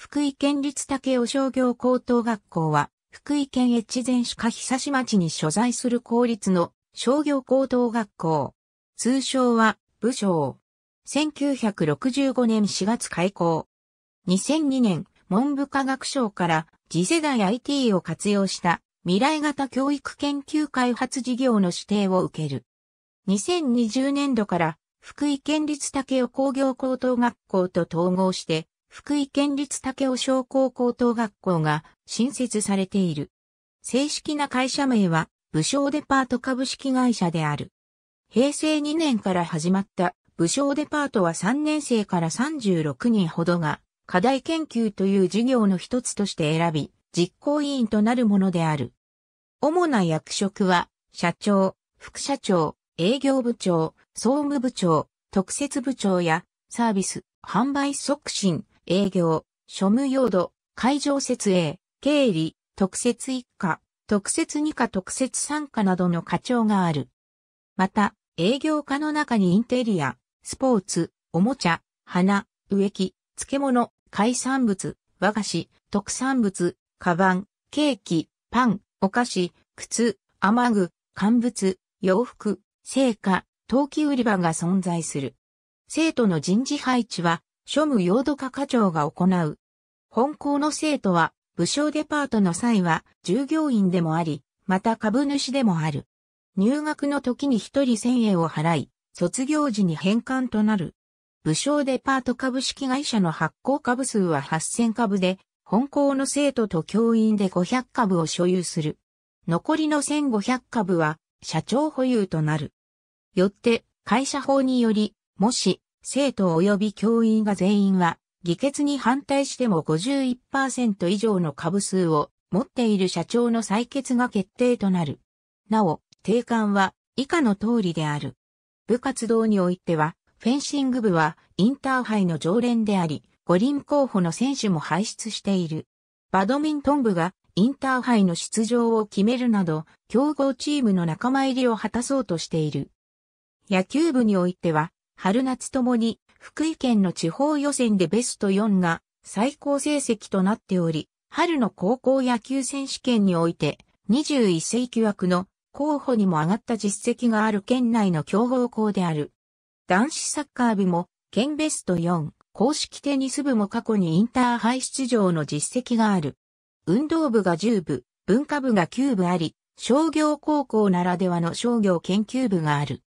福井県立竹雄商業高等学校は、福井県越前市下久志町に所在する公立の商業高等学校。通称は、武将。1965年4月開校。2002年、文部科学省から次世代 IT を活用した未来型教育研究開発事業の指定を受ける。2020年度から福井県立竹雄工業高等学校と統合して福井県立武雄商工高等学校が新設されている。正式な会社名は、武将デパート株式会社である。平成2年から始まった武将デパートは3年生から36人ほどが課題研究という事業の一つとして選び、実行委員となるものである。主な役職は、社長、副社長、営業部長、総務部長、特設部長や、サービス、販売促進、営業、庶務用土、会場設営、経理、特設一課、特設二課特設三課などの課長がある。また、営業課の中にインテリア、スポーツ、おもちゃ、花、植木、漬物、海産物、和菓子、特産物、カバン、ケーキ、パン、お菓子、靴、雨具、乾物、洋服、生花、陶器売り場が存在する。生徒の人事配置は、庶務用土課課長が行う。本校の生徒は、武将デパートの際は、従業員でもあり、また株主でもある。入学の時に一人1000円を払い、卒業時に返還となる。武将デパート株式会社の発行株数は8000株で、本校の生徒と教員で500株を所有する。残りの1500株は、社長保有となる。よって、会社法により、もし、生徒及び教員が全員は、議決に反対しても51%以上の株数を持っている社長の採決が決定となる。なお、定款は以下の通りである。部活動においては、フェンシング部はインターハイの常連であり、五輪候補の選手も輩出している。バドミントン部がインターハイの出場を決めるなど、競合チームの仲間入りを果たそうとしている。野球部においては、春夏ともに福井県の地方予選でベスト4が最高成績となっており、春の高校野球選手権において21世紀枠の候補にも上がった実績がある県内の強豪校である。男子サッカー部も県ベスト4、公式テニス部も過去にインターハイ出場の実績がある。運動部が10部、文化部が9部あり、商業高校ならではの商業研究部がある。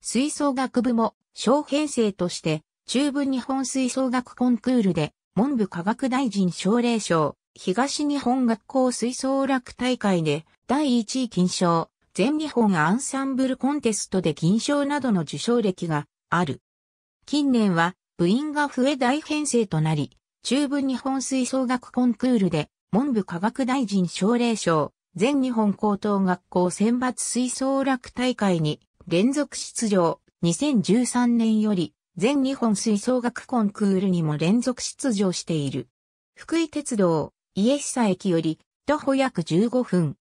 吹奏楽部も小編成として、中部日本吹奏楽コンクールで、文部科学大臣奨励賞、東日本学校吹奏楽大会で、第1位金賞、全日本アンサンブルコンテストで金賞などの受賞歴がある。近年は部員が増え大編成となり、中部日本吹奏楽コンクールで文部科学大臣奨励賞、全日本高等学校選抜吹奏楽大会に連続出場、2013年より全日本吹奏楽コンクールにも連続出場している。福井鉄道、家久駅より徒歩約15分。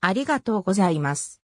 ありがとうございます。